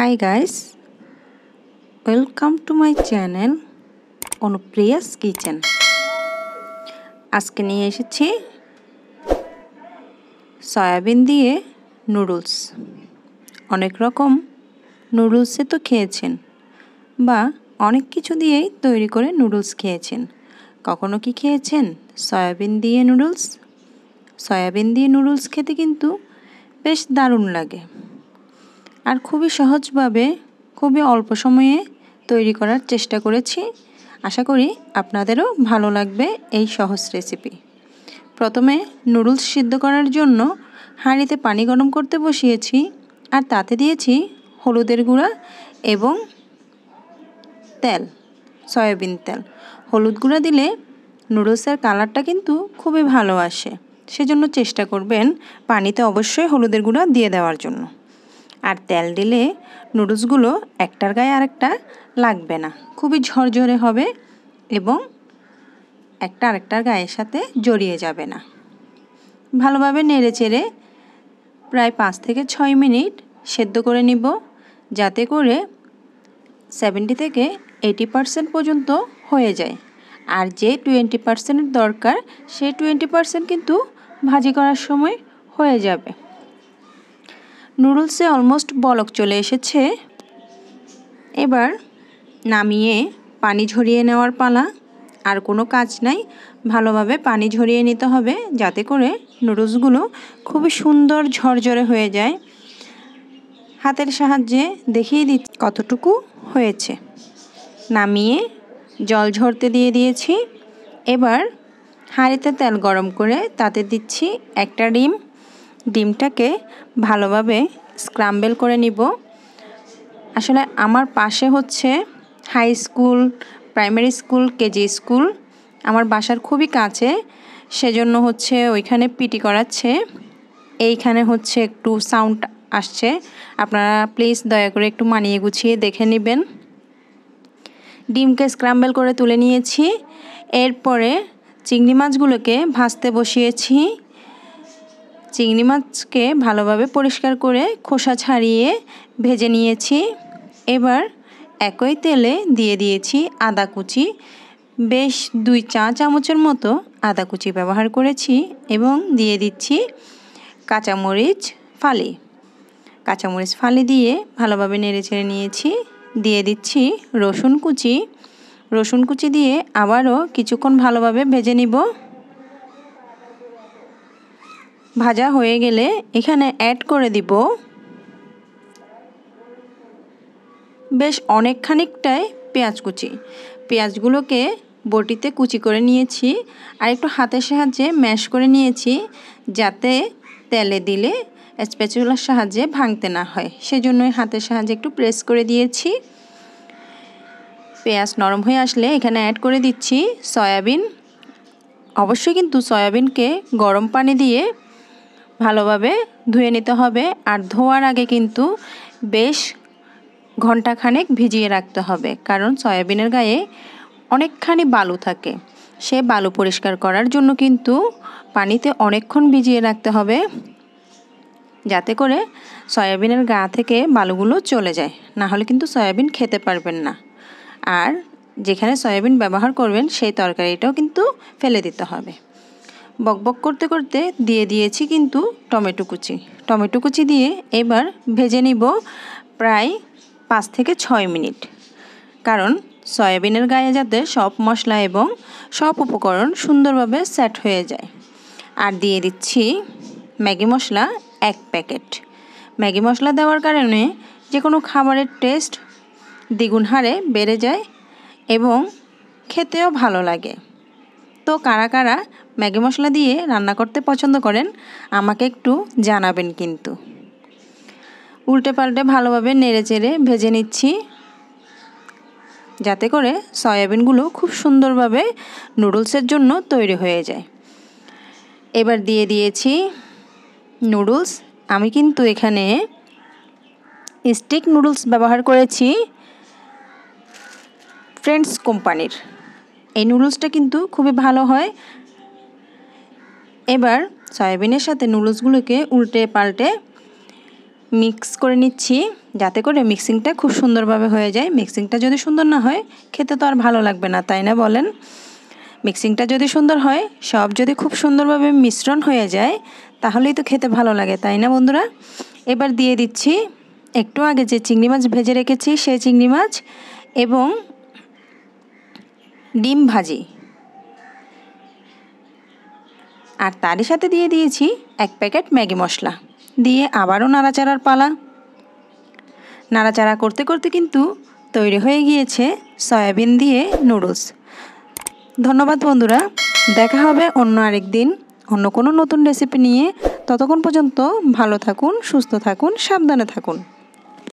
high guys welcome to my channel Anupriya's kitchen আজকে নিয়ে এসেছি সয়াবিন দিয়ে নুডলস অনেক রকম নুডলসে তো খেয়েছেন বা অনেক কিছু দিয়েই তৈরি করে নুডলস খেয়েছেন কখনো কি খেয়েছেন সয়াবিন দিয়ে নুডলস সয়াবিন দিয়ে নুডলস খেতে কিন্তু বেশ দারুণ লাগে আর খুবই সহজভাবে খুবই অল্প সময়ে তৈরি করার চেষ্টা করেছি আশা করি আপনাদেরও ভালো লাগবে এই সহজ রেসিপি প্রথমে নুডলস সিদ্ধ করার জন্য হাঁড়িতে পানি গরম করতে বসিয়েছি আর তাতে দিয়েছি হলুদের গুঁড়া এবং তেল সয়াবিন তেল হলুদ গুঁড়া দিলে নুডলসের কালারটা কিন্তু খুবই ভালো আসে সেজন্য চেষ্টা করবেন পানিতে অবশ্যই হলুদের গুঁড়া দিয়ে দেওয়ার জন্য আর তেল দিলে নুডলসগুলো একটার গায়ে আরেকটা লাগবে না খুবই ঝরঝরে হবে এবং একটা আরেকটার গায়ের সাথে জড়িয়ে যাবে না ভালোভাবে নেড়ে চেড়ে প্রায় পাঁচ থেকে ছয় মিনিট সেদ্ধ করে নিব যাতে করে সেভেন্টি থেকে এইটি পার্সেন্ট পর্যন্ত হয়ে যায় আর যে টোয়েন্টি পার্সেন্টের দরকার সেই টোয়েন্টি পার্সেন্ট কিন্তু ভাজি করার সময় হয়ে যাবে নুডলসে অলমোস্ট বলক চলে এসেছে এবার নামিয়ে পানি ঝরিয়ে নেওয়ার পালা আর কোনো কাজ নাই ভালোভাবে পানি ঝরিয়ে নিতে হবে যাতে করে নুডলসগুলো খুবই সুন্দর ঝরঝরে হয়ে যায় হাতের সাহায্যে দেখিয়ে দি কতটুকু হয়েছে নামিয়ে জল ঝরতে দিয়ে দিয়েছি এবার হাঁড়িতে তেল গরম করে তাতে দিচ্ছি একটা ডিম ডিমটাকে ভালোভাবে স্ক্রাম্বেল করে নিব আসলে আমার পাশে হচ্ছে high school primary school KG school আমার বাসার খুবই কাছে সেজন্য হচ্ছে ওইখানে পিটি করাচ্ছে এইখানে হচ্ছে একটু সাউন্ড আসছে আপনারা প্লিজ দয়া করে একটু মানিয়ে গুছিয়ে দেখে নেবেন ডিমকে স্ক্রাম্বেল করে তুলে নিয়েছি এরপরে চিংড়ি মাছগুলোকে ভাজতে বসিয়েছি চিংড়ি মাছকে ভালোভাবে পরিষ্কার করে খোসা ছাড়িয়ে ভেজে নিয়েছি এবার একই তেলে দিয়ে দিয়েছি আদা কুচি বেশ দুই চা চামচের মতো আদা কুচি ব্যবহার করেছি এবং দিয়ে দিচ্ছি কাঁচামরিচ ফালি কাঁচামরিচ ফালি দিয়ে ভালোভাবে নেড়ে ছেড়ে নিয়েছি দিয়ে দিচ্ছি রসুন কুচি রসুন কুচি দিয়ে আবারও কিছুক্ষণ ভালোভাবে ভেজে নিব ভাজা হয়ে গেলে এখানে অ্যাড করে দিব বেশ অনেকখানিকটাই পেঁয়াজ কুচি পেঁয়াজগুলোকে বটিতে কুচি করে নিয়েছি আর একটু হাতের সাহায্যে ম্যাশ করে নিয়েছি যাতে তেলে দিলে স্প্যাচুলার সাহায্যে ভাঙতে না হয় সেজন্যই হাতের সাহায্যে একটু প্রেস করে দিয়েছি পেঁয়াজ নরম হয়ে আসলে এখানে অ্যাড করে দিচ্ছি সয়াবিন অবশ্যই কিন্তু সয়াবিনকে গরম পানি দিয়ে ভালোভাবে ধুয়ে নিতে হবে আর ধোয়ার আগে কিন্তু বেশ ঘন্টাখানেক ভিজিয়ে রাখতে হবে কারণ সয়াবিনের গায়ে অনেকখানি বালু থাকে সে বালু পরিষ্কার করার জন্য কিন্তু পানিতে অনেকক্ষণ ভিজিয়ে রাখতে হবে যাতে করে সয়াবিনের গা থেকে বালুগুলো চলে যায় না হলে কিন্তু সয়াবিন খেতে পারবেন না আর যেখানে সয়াবিন ব্যবহার করবেন সেই তরকারিটাও কিন্তু ফেলে দিতে হবে বকবক করতে করতে দিয়ে দিয়েছি কিন্তু টমেটো কুচি টমেটো কুচি দিয়ে এবার ভেজে নিব প্রায় পাঁচ থেকে ছয় মিনিট কারণ সয়াবিনের গায়ে যাতে সব মশলা এবং সব উপকরণ সুন্দরভাবে সেট হয়ে যায় আর দিয়ে দিচ্ছি ম্যাগি মশলা এক প্যাকেট ম্যাগি মশলা দেওয়ার কারণে যে কোনো খাবারের টেস্ট দ্বিগুণ হারে বেড়ে যায় এবং খেতেও ভালো লাগে তো কারা কারা ম্যাগি মশলা দিয়ে রান্না করতে পছন্দ করেন আমাকে একটু জানাবেন কিন্তু উল্টে পাল্টে ভালোভাবে নেড়ে চেড়ে ভেজে নিচ্ছি যাতে করে সয়াবিনগুলো খুব সুন্দরভাবে নুডলসের জন্য তৈরি হয়ে যায় এবার দিয়ে দিয়েছি নুডলস আমি কিন্তু এখানে স্টিক নুডলস ব্যবহার করেছি ফ্রেন্ডস কোম্পানির এই নুডলসটা কিন্তু খুবই ভালো হয় এবার সয়াবিনের সাথে নুডলসগুলোকে উল্টে পাল্টে মিক্স করে নিচ্ছি যাতে করে মিক্সিংটা খুব সুন্দরভাবে হয়ে যায় মিক্সিংটা যদি সুন্দর না হয় খেতে তো আর ভালো লাগবে না তাই না বলেন মিক্সিংটা যদি সুন্দর হয় সব যদি খুব সুন্দরভাবে মিশ্রণ হয়ে যায় তাহলেই তো খেতে ভালো লাগে তাই না বন্ধুরা এবার দিয়ে দিচ্ছি একটু আগে যে চিংড়ি মাছ ভেজে রেখেছি সেই চিংড়ি মাছ এবং ডিম ভাজি আর তারই সাথে দিয়ে দিয়েছি এক প্যাকেট ম্যাগি মশলা দিয়ে আবারও নাড়াচাড়ার পালা নাড়াচাড়া করতে করতে কিন্তু তৈরি হয়ে গিয়েছে সয়াবিন দিয়ে নুডলস ধন্যবাদ বন্ধুরা দেখা হবে অন্য আরেক দিন অন্য কোনো নতুন রেসিপি নিয়ে ততক্ষণ পর্যন্ত ভালো থাকুন সুস্থ থাকুন সাবধানে থাকুন